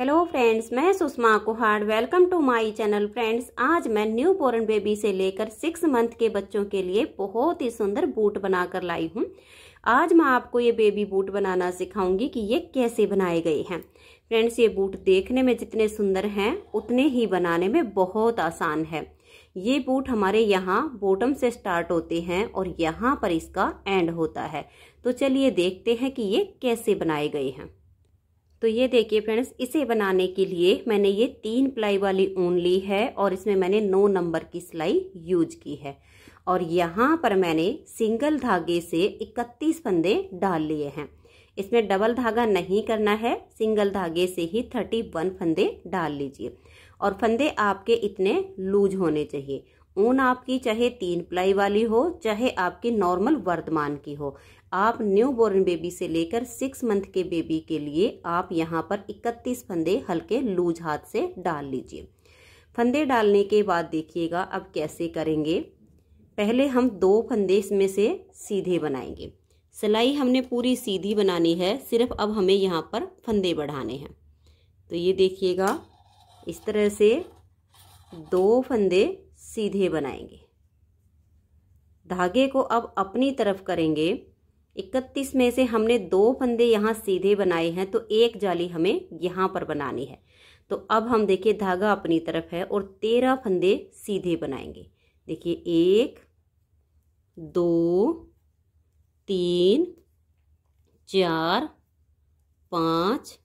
hello friends मैं Sushma Kuhar welcome to my channel friends आज मैं न्यू बोर्न बेबी से लेकर सिक्स मंथ के बच्चों के लिए बहुत ही सुंदर बूट बनाकर लाई हूँ आज मैं आपको ये बेबी बूट बनाना सिखाऊंगी कि ये कैसे बनाए गए हैं फ्रेंड्स ये बूट देखने में जितने सुंदर हैं उतने ही बनाने में बहुत आसान है ये बूट हमारे यहाँ बॉटम से स्टार्ट होते हैं और यहाँ पर इसका एंड होता है तो चलिए देखते हैं कि ये कैसे बनाए गए हैं तो ये देखिए फ्रेंड्स इसे बनाने के लिए मैंने ये तीन प्लाई वाली ऊन ली है और इसमें मैंने नौ नंबर की सिलाई यूज की है और यहाँ पर मैंने सिंगल धागे से इकतीस फंदे डाल लिए हैं इसमें डबल धागा नहीं करना है सिंगल धागे से ही थर्टी वन फंदे डाल लीजिए और फंदे आपके इतने लूज होने चाहिए ऊन आपकी चाहे तीन प्लाई वाली हो चाहे आपकी नॉर्मल वर्तमान की हो आप न्यू बोर्न बेबी से लेकर सिक्स मंथ के बेबी के लिए आप यहाँ पर 31 फंदे हल्के लूज हाथ से डाल लीजिए फंदे डालने के बाद देखिएगा अब कैसे करेंगे पहले हम दो फंदे इसमें से सीधे बनाएंगे सिलाई हमने पूरी सीधी बनानी है सिर्फ अब हमें यहाँ पर फंदे बढ़ाने हैं तो ये देखिएगा इस तरह से दो फंदे सीधे बनाएंगे धागे को अब अपनी तरफ करेंगे इकतीस में से हमने दो फंदे यहाँ सीधे बनाए हैं तो एक जाली हमें यहाँ पर बनानी है तो अब हम देखिए धागा अपनी तरफ है और तेरह फंदे सीधे बनाएंगे देखिए एक दो तीन चार पाँच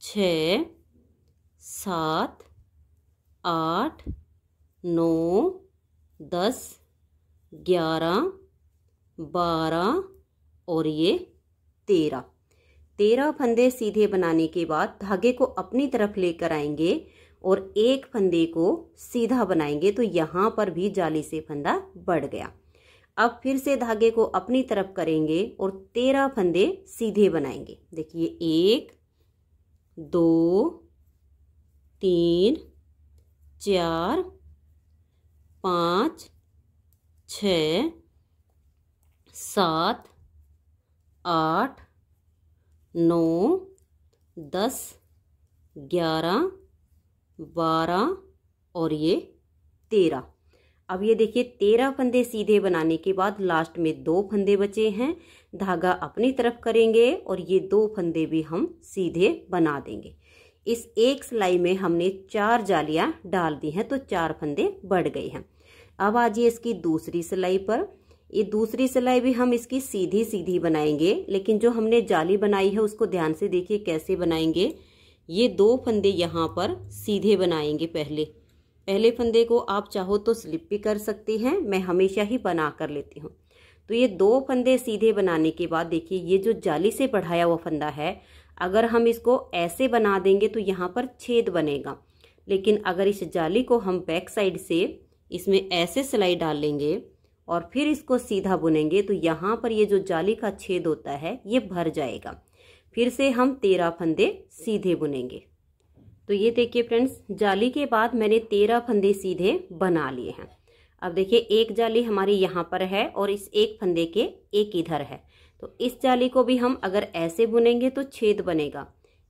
छ सात आठ नौ दस ग्यारह बारह और ये तेरह तेरह फंदे सीधे बनाने के बाद धागे को अपनी तरफ लेकर आएंगे और एक फंदे को सीधा बनाएंगे तो यहाँ पर भी जाली से फंदा बढ़ गया अब फिर से धागे को अपनी तरफ करेंगे और तेरह फंदे सीधे बनाएंगे देखिए एक दो तीन चार पाँच छ सात आठ नौ दस ग्यारह बारह और ये तेरह अब ये देखिए तेरह फंदे सीधे बनाने के बाद लास्ट में दो फंदे बचे हैं धागा अपनी तरफ करेंगे और ये दो फंदे भी हम सीधे बना देंगे इस एक सिलाई में हमने चार जालियां डाल दी हैं तो चार फंदे बढ़ गए हैं अब आ जाइए इसकी दूसरी सिलाई पर ये दूसरी सिलाई भी हम इसकी सीधी सीधी बनाएंगे लेकिन जो हमने जाली बनाई है उसको ध्यान से देखिए कैसे बनाएंगे ये दो फंदे यहाँ पर सीधे बनाएंगे पहले पहले फंदे को आप चाहो तो स्लिप भी कर सकते हैं मैं हमेशा ही बना कर लेती हूँ तो ये दो फंदे सीधे बनाने के बाद देखिए ये जो जाली से बढ़ाया हुआ फंदा है अगर हम इसको ऐसे बना देंगे तो यहाँ पर छेद बनेगा लेकिन अगर इस जाली को हम बैक साइड से इसमें ऐसे सिलाई डाल लेंगे और फिर इसको सीधा बुनेंगे तो यहाँ पर ये जो जाली का छेद होता है ये भर जाएगा फिर से हम तेरह फंदे सीधे बुनेंगे तो ये देखिए फ्रेंड्स जाली के बाद मैंने तेरह फंदे सीधे बना लिए हैं अब देखिए एक जाली हमारी यहाँ पर है और इस एक फंदे के एक इधर है तो इस जाली को भी हम अगर ऐसे बुनेंगे तो छेद बनेगा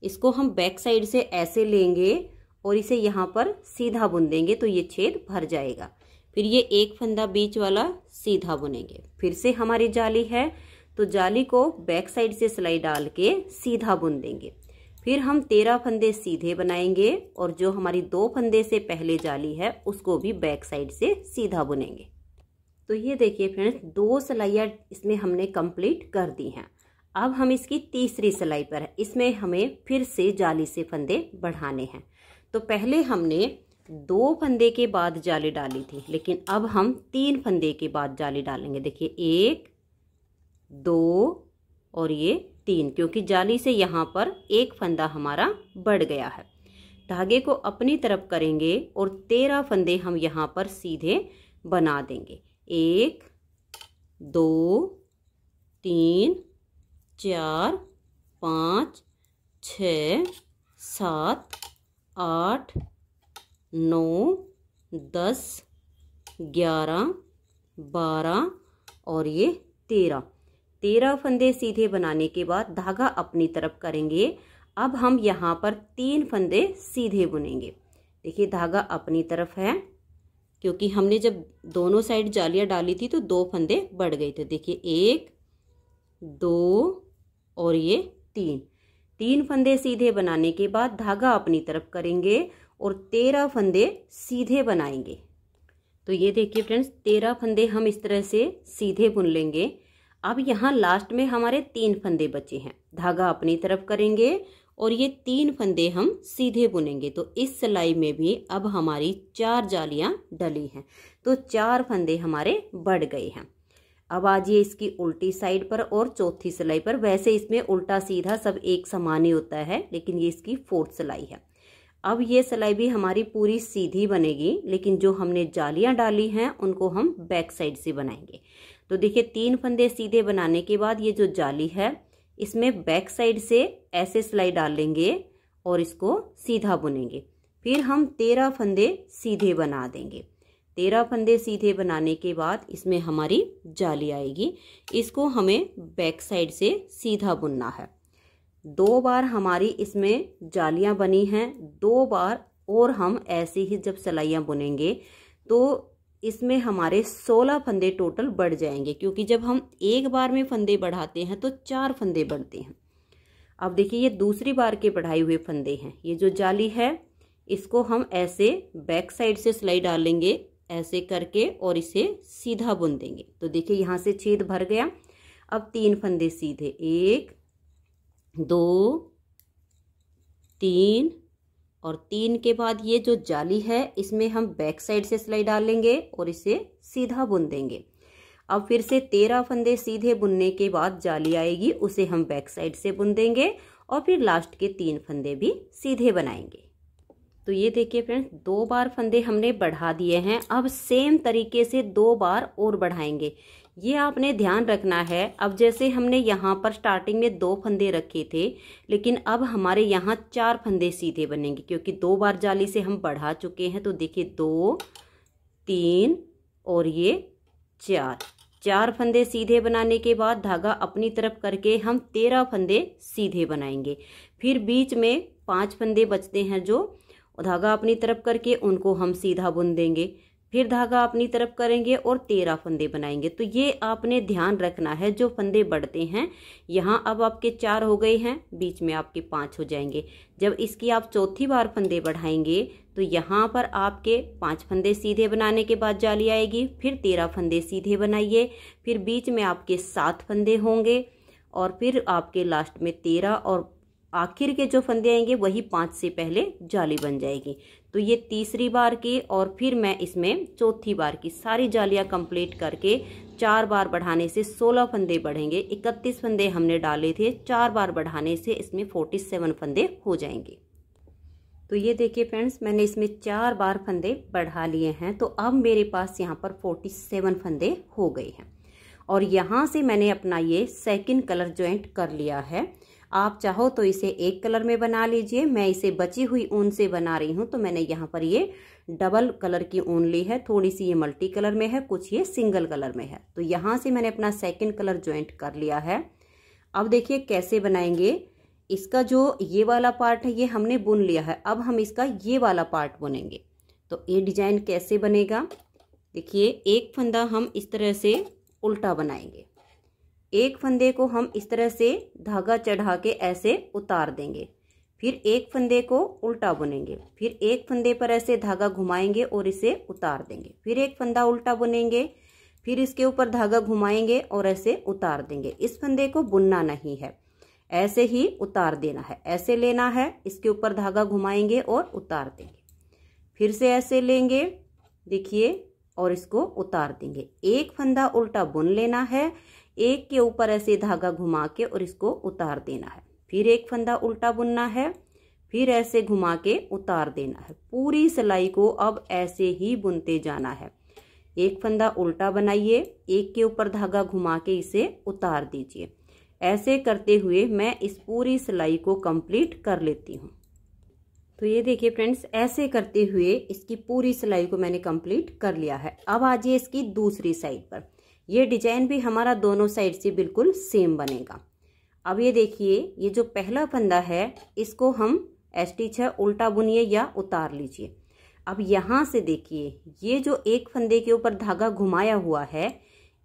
इसको हम बैक साइड से ऐसे लेंगे और इसे यहाँ पर सीधा बुन देंगे तो ये छेद भर जाएगा फिर ये एक फंदा बीच वाला सीधा बुनेंगे फिर से हमारी जाली है तो जाली को बैक साइड से सिलाई डाल के सीधा बुन देंगे फिर हम तेरह फंदे सीधे बनाएंगे और जो हमारी दो फंदे से पहले जाली है उसको भी बैक साइड से सीधा बुनेंगे तो ये देखिए फ्रेंड्स दो सिलाइयाँ इसमें हमने कंप्लीट कर दी हैं अब हम इसकी तीसरी सिलाई पर है इसमें हमें फिर से जाली से फंदे बढ़ाने हैं तो पहले हमने दो फंदे के बाद जाली डाली थी लेकिन अब हम तीन फंदे के बाद जाली डालेंगे देखिए एक दो और ये तीन क्योंकि जाली से यहाँ पर एक फंदा हमारा बढ़ गया है धागे को अपनी तरफ करेंगे और तेरह फंदे हम यहाँ पर सीधे बना देंगे एक दो तीन चार पाँच छ सात आठ नौ दस ग्यारह बारह और ये तेरह तेरह फंदे सीधे बनाने के बाद धागा अपनी तरफ करेंगे अब हम यहाँ पर तीन फंदे सीधे बुनेंगे देखिए धागा अपनी तरफ है क्योंकि हमने जब दोनों साइड जालियाँ डाली थी तो दो फंदे बढ़ गए थे देखिए एक दो और ये तीन तीन फंदे सीधे बनाने के बाद धागा अपनी तरफ करेंगे और तेरह फंदे सीधे बनाएंगे तो ये देखिए फ्रेंड्स तेरह फंदे हम इस तरह से सीधे बुन लेंगे अब यहाँ लास्ट में हमारे तीन फंदे बचे हैं धागा अपनी तरफ करेंगे और ये तीन फंदे हम सीधे बुनेंगे तो इस सिलाई में भी अब हमारी चार जालियां डली हैं तो चार फंदे हमारे बढ़ गए हैं अब आज ये इसकी उल्टी साइड पर और चौथी सिलाई पर वैसे इसमें उल्टा सीधा सब एक समान ही होता है लेकिन ये इसकी फोर्थ सिलाई है अब ये सिलाई भी हमारी पूरी सीधी बनेगी लेकिन जो हमने जालियां डाली हैं उनको हम बैक साइड से बनाएंगे तो देखिए तीन फंदे सीधे बनाने के बाद ये जो जाली है इसमें बैक साइड से ऐसे सिलाई डाल लेंगे और इसको सीधा बुनेंगे फिर हम तेरह फंदे सीधे बना देंगे तेरह फंदे सीधे बनाने के बाद इसमें हमारी जाली आएगी इसको हमें बैक साइड से सीधा बुनना है दो बार हमारी इसमें जालियां बनी हैं दो बार और हम ऐसे ही जब सिलाइयाँ बुनेंगे तो इसमें हमारे सोलह फंदे टोटल बढ़ जाएंगे क्योंकि जब हम एक बार में फंदे बढ़ाते हैं तो चार फंदे बढ़ते हैं अब देखिए ये दूसरी बार के बढ़ाए हुए फंदे हैं ये जो जाली है इसको हम ऐसे बैक साइड से सिलाई डालेंगे ऐसे करके और इसे सीधा बुन देंगे तो देखिए यहाँ से छेद भर गया अब तीन फंदे सीधे एक दो तीन और तीन के बाद ये जो जाली है इसमें हम बैक साइड से सिलाई डालेंगे और इसे सीधा बुन देंगे अब फिर से तेरह फंदे सीधे बुनने के बाद जाली आएगी उसे हम बैक साइड से बुन देंगे और फिर लास्ट के तीन फंदे भी सीधे बनाएंगे तो ये देखिए फ्रेंड्स दो बार फंदे हमने बढ़ा दिए हैं अब सेम तरीके से दो बार और बढ़ाएंगे ये आपने ध्यान रखना है अब जैसे हमने यहाँ पर स्टार्टिंग में दो फंदे रखे थे लेकिन अब हमारे यहाँ चार फंदे सीधे बनेंगे क्योंकि दो बार जाली से हम बढ़ा चुके हैं तो देखिए दो तीन और ये चार चार फंदे सीधे बनाने के बाद धागा अपनी तरफ करके हम तेरह फंदे सीधे बनाएंगे फिर बीच में पाँच फंदे बचते हैं जो धागा अपनी तरफ करके उनको हम सीधा बुन देंगे फिर धागा अपनी तरफ करेंगे और तेरह फंदे बनाएंगे तो ये आपने ध्यान रखना है जो फंदे बढ़ते हैं यहाँ अब आपके चार हो गए हैं बीच में आपके पाँच हो जाएंगे जब इसकी आप चौथी बार फंदे बढ़ाएंगे तो यहाँ पर आपके पाँच फंदे सीधे बनाने के बाद जाली आएगी फिर तेरह फंदे सीधे बनाइए फिर बीच में आपके सात फंदे होंगे और फिर आपके लास्ट में तेरह और आखिर के जो फंदे आएंगे वही पाँच से पहले जाली बन जाएगी तो ये तीसरी बार की और फिर मैं इसमें चौथी बार की सारी जालियां कंप्लीट करके चार बार बढ़ाने से 16 फंदे बढ़ेंगे 31 फंदे हमने डाले थे चार बार बढ़ाने से इसमें 47 फंदे हो जाएंगे तो ये देखिए फ्रेंड्स मैंने इसमें चार बार फंदे बढ़ा लिए हैं तो अब मेरे पास यहाँ पर 47 फंदे हो गए हैं और यहाँ से मैंने अपना ये सेकेंड कलर ज्वाइंट कर लिया है आप चाहो तो इसे एक कलर में बना लीजिए मैं इसे बची हुई ऊन से बना रही हूँ तो मैंने यहाँ पर ये डबल कलर की ऊन ली है थोड़ी सी ये मल्टी कलर में है कुछ ये सिंगल कलर में है तो यहाँ से मैंने अपना सेकेंड कलर ज्वाइंट कर लिया है अब देखिए कैसे बनाएंगे इसका जो ये वाला पार्ट है ये हमने बुन लिया है अब हम इसका ये वाला पार्ट बुनेंगे तो ये डिजाइन कैसे बनेगा देखिए एक फंदा हम इस तरह से उल्टा बनाएंगे एक फंदे को हम इस तरह से धागा चढ़ा के ऐसे उतार देंगे फिर एक फंदे को उल्टा बुनेंगे फिर एक फंदे पर ऐसे धागा घुमाएंगे और इसे उतार देंगे फिर एक फंदा उल्टा बुनेंगे फिर इसके ऊपर धागा घुमाएंगे और ऐसे उतार देंगे इस फंदे को बुनना नहीं है ऐसे ही उतार देना है ऐसे लेना है इसके ऊपर धागा घुमाएंगे और उतार देंगे फिर से ऐसे लेंगे देखिए और इसको उतार देंगे एक फंदा उल्टा बुन लेना है एक के ऊपर ऐसे धागा घुमा के और इसको उतार देना है फिर एक फंदा उल्टा बुनना है फिर ऐसे घुमा के उतार देना है पूरी सिलाई को अब ऐसे ही बुनते जाना है एक फंदा उल्टा बनाइए एक के ऊपर धागा घुमा के इसे उतार दीजिए ऐसे करते हुए मैं इस पूरी सिलाई को कंप्लीट कर लेती हूँ तो ये देखिए फ्रेंड्स ऐसे करते हुए इसकी पूरी सिलाई को मैंने कंप्लीट कर लिया है अब आ जाइए इसकी दूसरी साइड पर ये डिजाइन भी हमारा दोनों साइड से बिल्कुल सेम बनेगा अब ये देखिए ये जो पहला फंदा है इसको हम एस्टिच है उल्टा बुनिए या उतार लीजिए अब यहाँ से देखिए ये जो एक फंदे के ऊपर धागा घुमाया हुआ है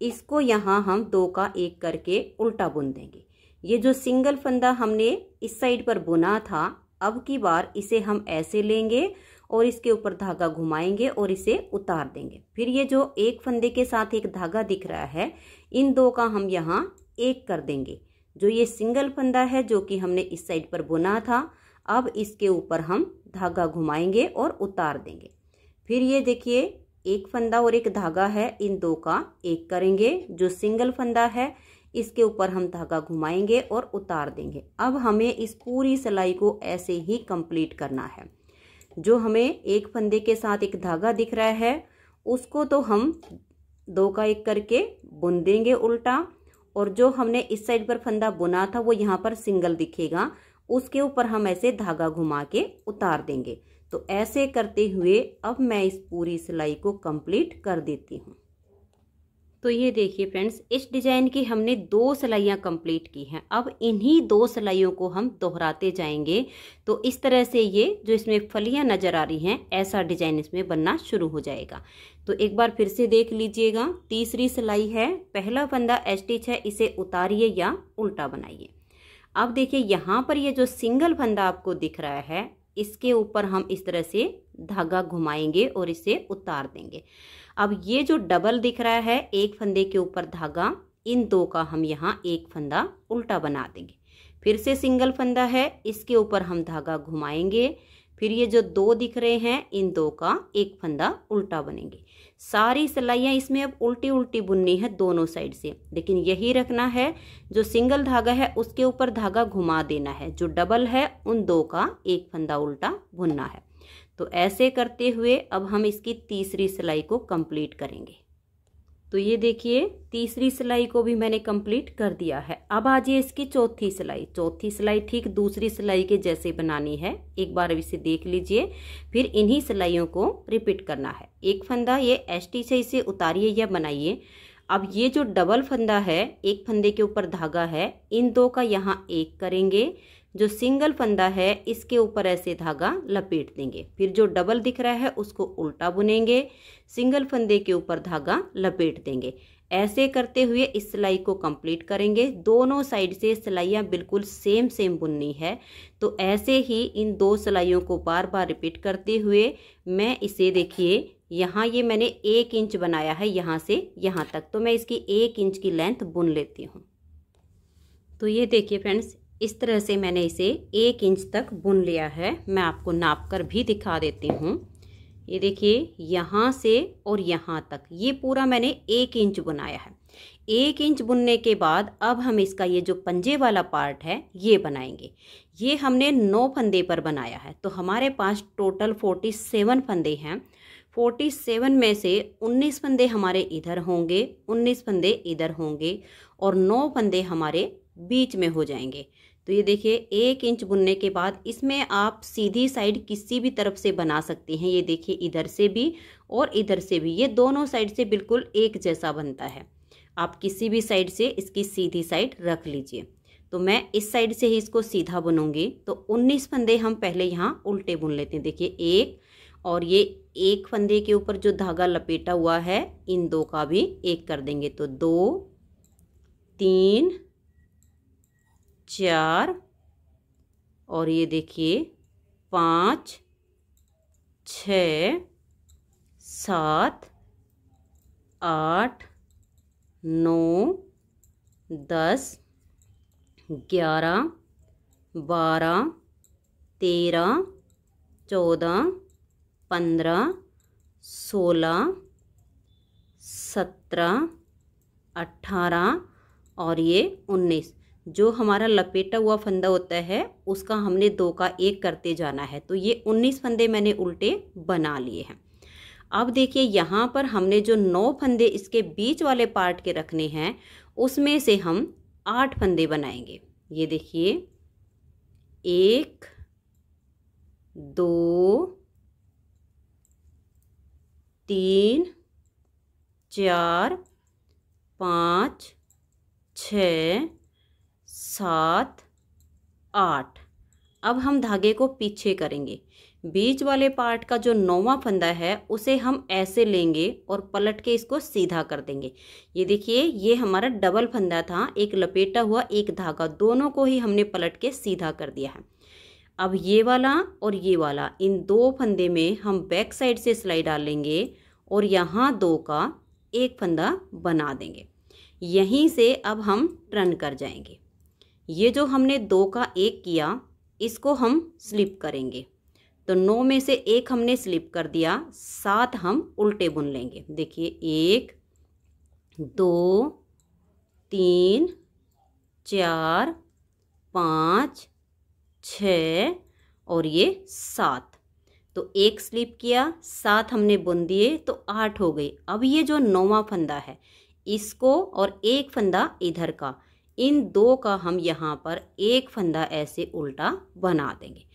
इसको यहाँ हम दो का एक करके उल्टा बुन देंगे ये जो सिंगल फंदा हमने इस साइड पर बुना था अब की बार इसे हम ऐसे लेंगे और इसके ऊपर धागा घुमाएंगे और इसे उतार देंगे फिर ये जो एक फंदे के साथ एक धागा दिख रहा है इन दो का हम यहाँ एक कर देंगे जो ये सिंगल फंदा है जो कि हमने इस साइड पर बुना था अब इसके ऊपर हम धागा घुमाएंगे और उतार देंगे फिर ये देखिए एक फंदा और एक धागा है इन दो का एक करेंगे जो सिंगल फंदा है इसके ऊपर हम धागा घुमाएंगे और उतार देंगे अब हमें इस पूरी सिलाई को ऐसे ही कंप्लीट करना है जो हमें एक फंदे के साथ एक धागा दिख रहा है उसको तो हम दो का एक करके बुन देंगे उल्टा और जो हमने इस साइड पर फंदा बुना था वो यहाँ पर सिंगल दिखेगा उसके ऊपर हम ऐसे धागा घुमा के उतार देंगे तो ऐसे करते हुए अब मैं इस पूरी सिलाई को कंप्लीट कर देती हूँ तो ये देखिए फ्रेंड्स इस डिजाइन की हमने दो सिलाइयाँ कंप्लीट की हैं अब इन्हीं दो सिलाइयों को हम दोहराते जाएंगे तो इस तरह से ये जो इसमें फलियाँ नज़र आ रही हैं ऐसा डिजाइन इसमें बनना शुरू हो जाएगा तो एक बार फिर से देख लीजिएगा तीसरी सिलाई है पहला फंदा एस्टिच है इसे उतारिए या उल्टा बनाइए अब देखिए यहाँ पर ये जो सिंगल फंदा आपको दिख रहा है इसके ऊपर हम इस तरह से धागा घुमाएंगे और इसे उतार देंगे अब ये जो डबल दिख रहा है एक फंदे के ऊपर धागा इन दो का हम यहाँ एक फंदा उल्टा बना देंगे फिर से सिंगल फंदा है इसके ऊपर हम धागा घुमाएंगे फिर ये जो दो दिख रहे हैं इन दो का एक फंदा उल्टा बनेंगे सारी सिलाइयाँ इसमें अब उल्टी उल्टी बुननी है दोनों साइड से लेकिन यही रखना है जो सिंगल धागा है उसके ऊपर धागा घुमा देना है जो डबल है उन दो का एक फंदा उल्टा बुनना है तो ऐसे करते हुए अब हम इसकी तीसरी सिलाई को कंप्लीट करेंगे तो ये देखिए तीसरी सिलाई को भी मैंने कंप्लीट कर दिया है अब आ जाइए इसकी चौथी सिलाई चौथी सिलाई ठीक दूसरी सिलाई के जैसे बनानी है एक बार इसे देख लीजिए फिर इन्हीं सिलाइयों को रिपीट करना है एक फंदा ये एस टी से इसे उतारिए या बनाइए अब ये जो डबल फंदा है एक फंदे के ऊपर धागा है इन दो का यहाँ एक करेंगे जो सिंगल फंदा है इसके ऊपर ऐसे धागा लपेट देंगे फिर जो डबल दिख रहा है उसको उल्टा बुनेंगे सिंगल फंदे के ऊपर धागा लपेट देंगे ऐसे करते हुए इस सिलाई को कंप्लीट करेंगे दोनों साइड से सिलाइयाँ बिल्कुल सेम सेम बुननी है तो ऐसे ही इन दो सिलाइयों को बार बार रिपीट करते हुए मैं इसे देखिए यहाँ ये मैंने एक इंच बनाया है यहाँ से यहाँ तक तो मैं इसकी एक इंच की लेंथ बुन लेती हूँ तो ये देखिए फ्रेंड्स इस तरह से मैंने इसे एक इंच तक बुन लिया है मैं आपको नाप कर भी दिखा देती हूँ ये देखिए यहाँ से और यहाँ तक ये पूरा मैंने एक इंच बुनाया है एक इंच बुनने के बाद अब हम इसका ये जो पंजे वाला पार्ट है ये बनाएंगे ये हमने नौ फंदे पर बनाया है तो हमारे पास टोटल फोर्टी सेवन फंदे हैं फोर्टी सेवन में से उन्नीस फंदे हमारे इधर होंगे उन्नीस फंदे इधर होंगे और नौ फंदे हमारे बीच में हो जाएंगे तो ये देखिए एक इंच बुनने के बाद इसमें आप सीधी साइड किसी भी तरफ से बना सकते हैं ये देखिए इधर से भी और इधर से भी ये दोनों साइड से बिल्कुल एक जैसा बनता है आप किसी भी साइड से इसकी सीधी साइड रख लीजिए तो मैं इस साइड से ही इसको सीधा बुनूंगी तो 19 फंदे हम पहले यहाँ उल्टे बुन लेते हैं देखिए एक और ये एक फंदे के ऊपर जो धागा लपेटा हुआ है इन दो का भी एक कर देंगे तो दो तीन चार और ये देखिए पाँच छ सात आठ नौ दस ग्यारह बारह तेरह चौदह पंद्रह सोलह सत्रह अट्ठारह और ये उन्नीस जो हमारा लपेटा हुआ फंदा होता है उसका हमने दो का एक करते जाना है तो ये उन्नीस फंदे मैंने उल्टे बना लिए हैं अब देखिए यहाँ पर हमने जो नौ फंदे इसके बीच वाले पार्ट के रखने हैं उसमें से हम आठ फंदे बनाएंगे ये देखिए एक दो तीन चार पाँच छ सात आठ अब हम धागे को पीछे करेंगे बीच वाले पार्ट का जो नौवा फंदा है उसे हम ऐसे लेंगे और पलट के इसको सीधा कर देंगे ये देखिए ये हमारा डबल फंदा था एक लपेटा हुआ एक धागा दोनों को ही हमने पलट के सीधा कर दिया है अब ये वाला और ये वाला इन दो फंदे में हम बैक साइड से सिलाई डालेंगे और यहाँ दो का एक फंदा बना देंगे यहीं से अब हम टर्न कर जाएंगे ये जो हमने दो का एक किया इसको हम स्लिप करेंगे तो नौ में से एक हमने स्लिप कर दिया सात हम उल्टे बुन लेंगे देखिए एक दो तीन चार पाँच छ और ये सात तो एक स्लिप किया सात हमने बुन दिए तो आठ हो गई अब ये जो नौवा फंदा है इसको और एक फंदा इधर का इन दो का हम यहाँ पर एक फंदा ऐसे उल्टा बना देंगे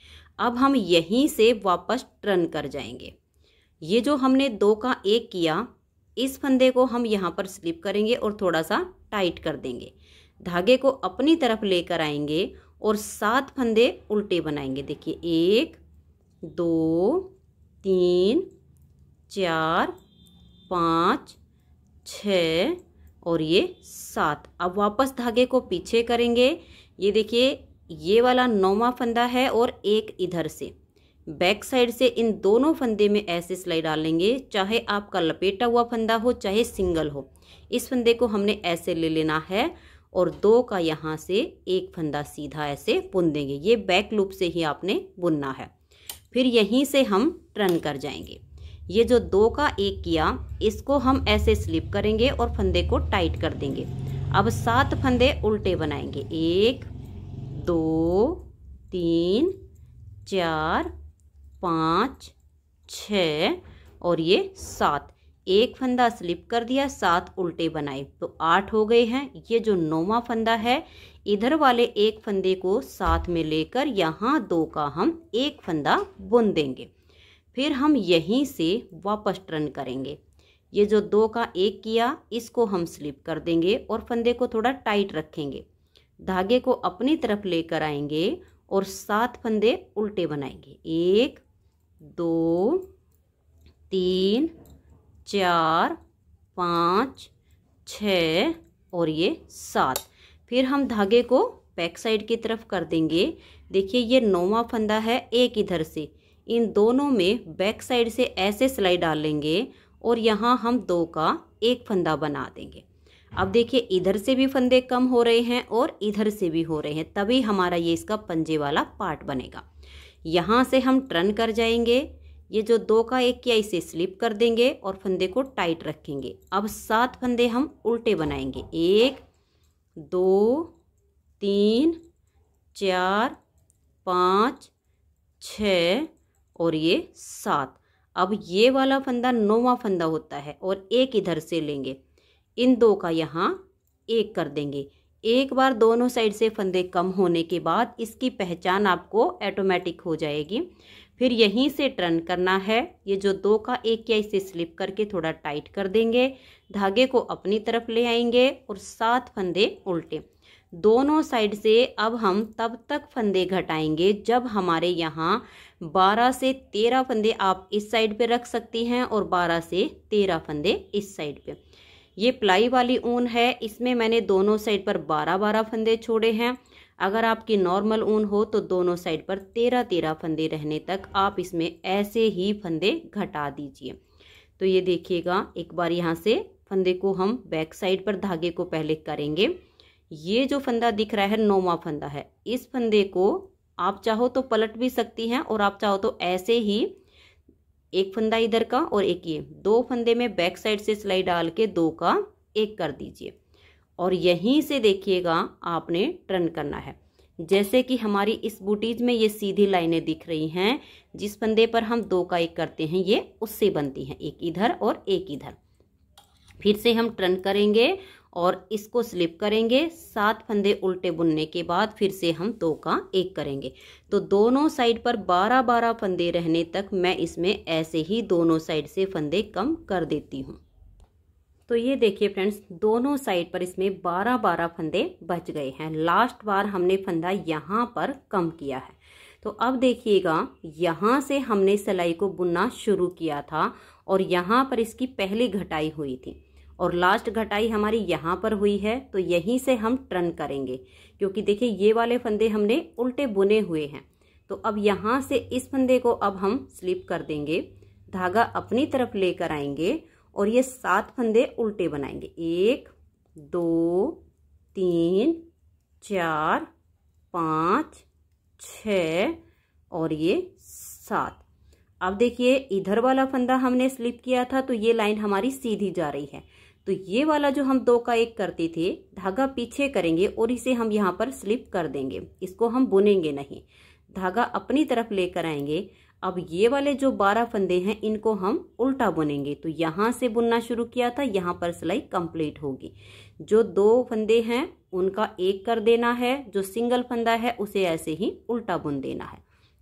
अब हम यहीं से वापस टर्न कर जाएंगे ये जो हमने दो का एक किया इस फंदे को हम यहाँ पर स्लिप करेंगे और थोड़ा सा टाइट कर देंगे धागे को अपनी तरफ लेकर आएंगे और सात फंदे उल्टे बनाएंगे देखिए एक दो तीन चार पाँच छ और ये सात अब वापस धागे को पीछे करेंगे ये देखिए ये वाला नौवा फंदा है और एक इधर से बैक साइड से इन दोनों फंदे में ऐसे सिलाई डालेंगे चाहे आपका लपेटा हुआ फंदा हो चाहे सिंगल हो इस फंदे को हमने ऐसे ले लेना है और दो का यहाँ से एक फंदा सीधा ऐसे बुन देंगे ये बैक लूप से ही आपने बुनना है फिर यहीं से हम टर्न कर जाएंगे ये जो दो का एक किया इसको हम ऐसे स्लिप करेंगे और फंदे को टाइट कर देंगे अब सात फंदे उल्टे बनाएंगे एक दो तीन चार पाँच छ और ये सात एक फंदा स्लिप कर दिया सात उल्टे बनाए तो आठ हो गए हैं ये जो नौवा फंदा है इधर वाले एक फंदे को साथ में लेकर यहाँ दो का हम एक फंदा बुन देंगे फिर हम यहीं से वापस टर्न करेंगे ये जो दो का एक किया इसको हम स्लिप कर देंगे और फंदे को थोड़ा टाइट रखेंगे धागे को अपनी तरफ लेकर आएंगे और सात फंदे उल्टे बनाएंगे एक दो तीन चार पाँच छ और ये सात फिर हम धागे को बैक साइड की तरफ कर देंगे देखिए ये नौवा फंदा है एक इधर से इन दोनों में बैक साइड से ऐसे सिलाई डाल लेंगे और यहाँ हम दो का एक फंदा बना देंगे अब देखिए इधर से भी फंदे कम हो रहे हैं और इधर से भी हो रहे हैं तभी हमारा ये इसका पंजे वाला पार्ट बनेगा यहाँ से हम टर्न कर जाएंगे ये जो दो का एक किया इसे स्लिप कर देंगे और फंदे को टाइट रखेंगे अब सात फंदे हम उल्टे बनाएंगे एक दो तीन चार पाँच छ और ये सात अब ये वाला फंदा नौवा फंदा होता है और एक इधर से लेंगे इन दो का यहाँ एक कर देंगे एक बार दोनों साइड से फंदे कम होने के बाद इसकी पहचान आपको ऑटोमेटिक हो जाएगी फिर यहीं से टर्न करना है ये जो दो का एक या इसे स्लिप करके थोड़ा टाइट कर देंगे धागे को अपनी तरफ ले आएंगे और सात फंदे उल्टे दोनों साइड से अब हम तब तक फंदे घटाएंगे जब हमारे यहाँ 12 से 13 फंदे आप इस साइड पे रख सकती हैं और 12 से 13 फंदे इस साइड पे ये प्लाई वाली ऊन है इसमें मैंने दोनों साइड पर 12-12 फंदे छोड़े हैं अगर आपकी नॉर्मल ऊन हो तो दोनों साइड पर 13-13 फंदे रहने तक आप इसमें ऐसे ही फंदे घटा दीजिए तो ये देखिएगा एक बार यहाँ से फंदे को हम बैक साइड पर धागे को पहले करेंगे ये जो फंदा दिख रहा है नौवा फंदा है इस फंदे को आप चाहो तो पलट भी सकती हैं और आप चाहो तो ऐसे ही एक फंदा इधर का और एक ये दो फंदे में बैक साइड से सिलाई डाल के दो का एक कर दीजिए और यहीं से देखिएगा आपने टर्न करना है जैसे कि हमारी इस बूटीज में ये सीधी लाइनें दिख रही हैं जिस फंदे पर हम दो का एक करते हैं ये उससे बनती हैं एक इधर और एक इधर फिर से हम टर्न करेंगे और इसको स्लिप करेंगे सात फंदे उल्टे बुनने के बाद फिर से हम दो का एक करेंगे तो दोनों साइड पर बारह बारह फंदे रहने तक मैं इसमें ऐसे ही दोनों साइड से फंदे कम कर देती हूँ तो ये देखिए फ्रेंड्स दोनों साइड पर इसमें बारह बारह फंदे बच गए हैं लास्ट बार हमने फंदा यहाँ पर कम किया है तो अब देखिएगा यहाँ से हमने सिलाई को बुनना शुरू किया था और यहाँ पर इसकी पहली घटाई हुई थी और लास्ट घटाई हमारी यहाँ पर हुई है तो यहीं से हम टर्न करेंगे क्योंकि देखिए ये वाले फंदे हमने उल्टे बुने हुए हैं तो अब यहाँ से इस फंदे को अब हम स्लिप कर देंगे धागा अपनी तरफ लेकर आएंगे और ये सात फंदे उल्टे बनाएंगे एक दो तीन चार पाँच छ और ये सात अब देखिए इधर वाला फंदा हमने स्लिप किया था तो ये लाइन हमारी सीधी जा रही है तो ये वाला जो हम दो का एक करते थे धागा पीछे करेंगे और इसे हम यहाँ पर स्लिप कर देंगे इसको हम बुनेंगे नहीं धागा अपनी तरफ लेकर आएंगे अब ये वाले जो बारह फंदे हैं इनको हम उल्टा बुनेंगे तो यहाँ से बुनना शुरू किया था यहाँ पर सिलाई कंप्लीट होगी जो दो फंदे हैं उनका एक कर देना है जो सिंगल फंदा है उसे ऐसे ही उल्टा बुन देना है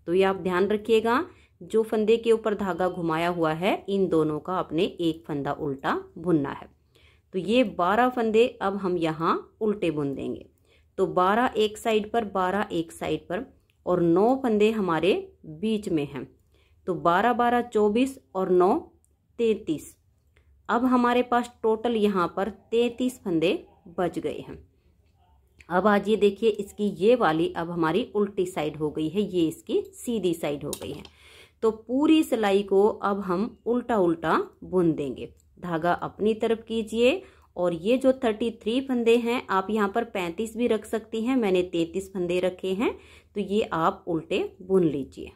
तो ये आप ध्यान रखिएगा जो फंदे के ऊपर धागा घुमाया हुआ है इन दोनों का अपने एक फंदा उल्टा बुनना है तो ये बारह फंदे अब हम यहाँ उल्टे बुन देंगे तो बारह एक साइड पर बारह एक साइड पर और नौ फंदे हमारे बीच में हैं तो बारह बारह चौबीस और नौ तैंतीस अब हमारे पास टोटल यहाँ पर तैंतीस फंदे बच गए हैं अब आज ये देखिए इसकी ये वाली अब हमारी उल्टी साइड हो गई है ये इसकी सीधी साइड हो गई है तो पूरी सिलाई को अब हम उल्टा उल्टा बुन देंगे धागा अपनी तरफ कीजिए और ये जो थर्टी थ्री फंदे हैं आप यहाँ पर पैंतीस भी रख सकती हैं मैंने तैंतीस फंदे रखे हैं तो ये आप उल्टे बुन लीजिए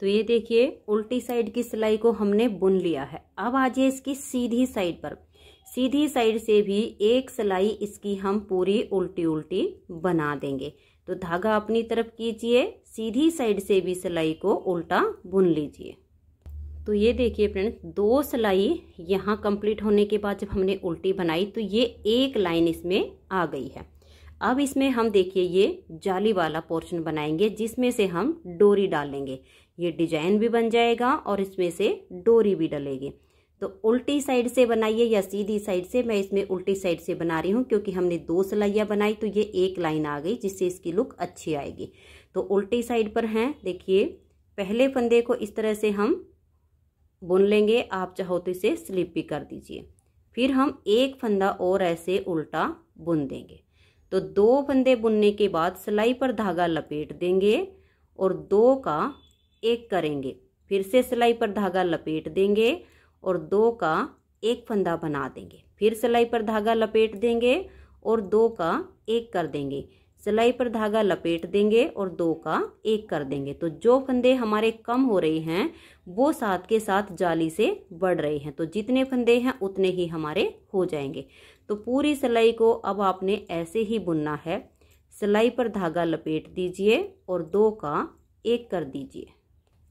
तो ये देखिए उल्टी साइड की सिलाई को हमने बुन लिया है अब आ जाए इसकी सीधी साइड पर सीधी साइड से भी एक सिलाई इसकी हम पूरी उल्टी उल्टी बना देंगे तो धागा अपनी तरफ कीजिए सीधी साइड से भी सिलाई को उल्टा बुन लीजिए तो ये देखिए फ्रेंड्स दो सिलाई यहाँ कंप्लीट होने के बाद जब हमने उल्टी बनाई तो ये एक लाइन इसमें आ गई है अब इसमें हम देखिए ये जाली वाला पोर्शन बनाएंगे जिसमें से हम डोरी डालेंगे ये डिजाइन भी बन जाएगा और इसमें से डोरी भी डलेगी तो उल्टी साइड से बनाइए या सीधी साइड से मैं इसमें उल्टी साइड से बना रही हूँ क्योंकि हमने दो सिलाइयाँ बनाई तो ये एक लाइन आ गई जिससे इसकी लुक अच्छी आएगी तो उल्टी साइड पर हैं देखिए पहले फंदे को इस तरह से हम बुन लेंगे आप चाहो तो इसे स्लिप भी कर दीजिए फिर हम एक फंदा और ऐसे उल्टा बुन देंगे तो दो फंदे बुनने के बाद सिलाई पर धागा लपेट देंगे और दो का एक करेंगे फिर से सिलाई पर धागा लपेट देंगे और दो का एक फंदा बना देंगे फिर सिलाई पर धागा लपेट देंगे और दो का एक कर देंगे सिलाई पर धागा लपेट देंगे और दो का एक कर देंगे तो जो फंदे हमारे कम हो रहे हैं वो साथ के साथ जाली से बढ़ रहे हैं तो जितने फंदे हैं उतने ही हमारे हो जाएंगे तो पूरी सिलाई को अब आपने ऐसे ही बुनना है सिलाई पर धागा लपेट दीजिए और दो का एक कर दीजिए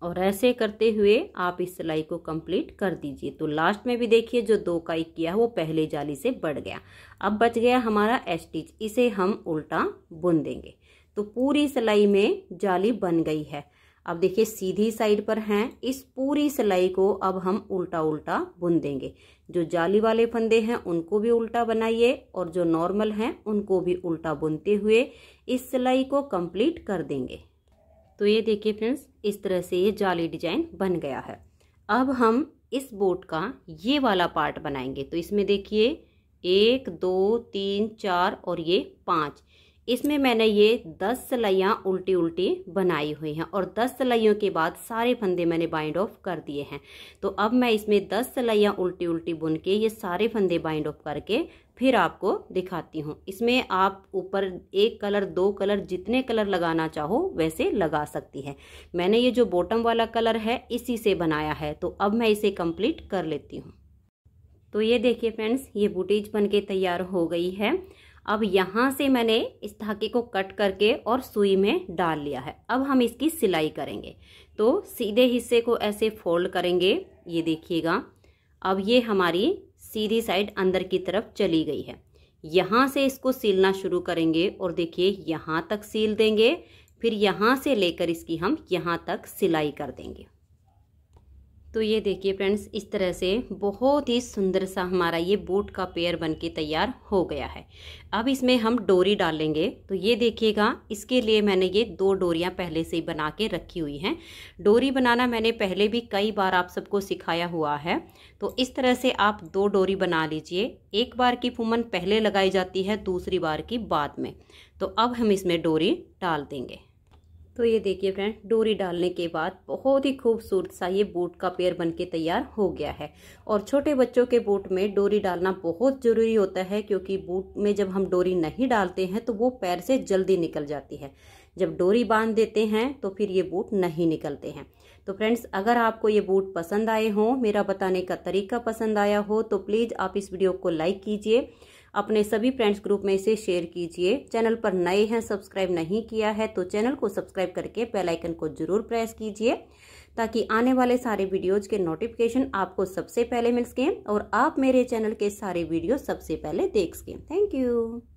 और ऐसे करते हुए आप इस सिलाई को कंप्लीट कर दीजिए तो लास्ट में भी देखिए जो दो का एक किया वो पहले जाली से बढ़ गया अब बच गया हमारा एस्टिच इसे हम उल्टा बुन देंगे तो पूरी सिलाई में जाली बन गई है अब देखिए सीधी साइड पर हैं इस पूरी सिलाई को अब हम उल्टा उल्टा बुन देंगे जो जाली वाले फंदे हैं उनको भी उल्टा बनाइए और जो नॉर्मल हैं उनको भी उल्टा बुनते हुए इस सिलाई को कंप्लीट कर देंगे तो ये देखिए फ्रेंड्स इस तरह से ये जाली डिजाइन बन गया है अब हम इस बोट का ये वाला पार्ट बनाएंगे तो इसमें देखिए एक दो तीन चार और ये पाँच इसमें मैंने ये दस सिलाइयाँ उल्टी उल्टी बनाई हुई हैं और दस सिलाइयों के बाद सारे फंदे मैंने बाइंड ऑफ कर दिए हैं तो अब मैं इसमें दस सिलाइयाँ उल्टी उल्टी बुन के ये सारे फंदे बाइंड ऑफ करके फिर आपको दिखाती हूँ इसमें आप ऊपर एक कलर दो कलर जितने कलर लगाना चाहो वैसे लगा सकती है मैंने ये जो बॉटम वाला कलर है इसी से बनाया है तो अब मैं इसे कंप्लीट कर लेती हूँ तो ये देखिए फ्रेंड्स ये बुटीज बनके तैयार हो गई है अब यहाँ से मैंने इस धागे को कट करके और सुई में डाल लिया है अब हम इसकी सिलाई करेंगे तो सीधे हिस्से को ऐसे फोल्ड करेंगे ये देखिएगा अब ये हमारी सीधी साइड अंदर की तरफ चली गई है यहाँ से इसको सीलना शुरू करेंगे और देखिए यहाँ तक सील देंगे फिर यहाँ से लेकर इसकी हम यहाँ तक सिलाई कर देंगे तो ये देखिए फ्रेंड्स इस तरह से बहुत ही सुंदर सा हमारा ये बूट का पेयर बन के तैयार हो गया है अब इसमें हम डोरी डालेंगे तो ये देखिएगा इसके लिए मैंने ये दो डोरियां पहले से ही बना के रखी हुई हैं डोरी बनाना मैंने पहले भी कई बार आप सबको सिखाया हुआ है तो इस तरह से आप दो डोरी बना लीजिए एक बार की फुमन पहले लगाई जाती है दूसरी बार की बाद में तो अब हम इसमें डोरी डाल देंगे तो ये देखिए फ्रेंड डोरी डालने के बाद बहुत ही खूबसूरत सा ये बूट का पेयर बन के तैयार हो गया है और छोटे बच्चों के बूट में डोरी डालना बहुत ज़रूरी होता है क्योंकि बूट में जब हम डोरी नहीं डालते हैं तो वो पैर से जल्दी निकल जाती है जब डोरी बांध देते हैं तो फिर ये बूट नहीं निकलते हैं तो फ्रेंड्स अगर आपको ये बूट पसंद आए हों मेरा बताने का तरीका पसंद आया हो तो प्लीज़ आप इस वीडियो को लाइक कीजिए अपने सभी फ्रेंड्स ग्रुप में इसे शेयर कीजिए चैनल पर नए हैं सब्सक्राइब नहीं किया है तो चैनल को सब्सक्राइब करके बेल आइकन को जरूर प्रेस कीजिए ताकि आने वाले सारे वीडियोज के नोटिफिकेशन आपको सबसे पहले मिल सकें और आप मेरे चैनल के सारे वीडियो सबसे पहले देख सकें थैंक यू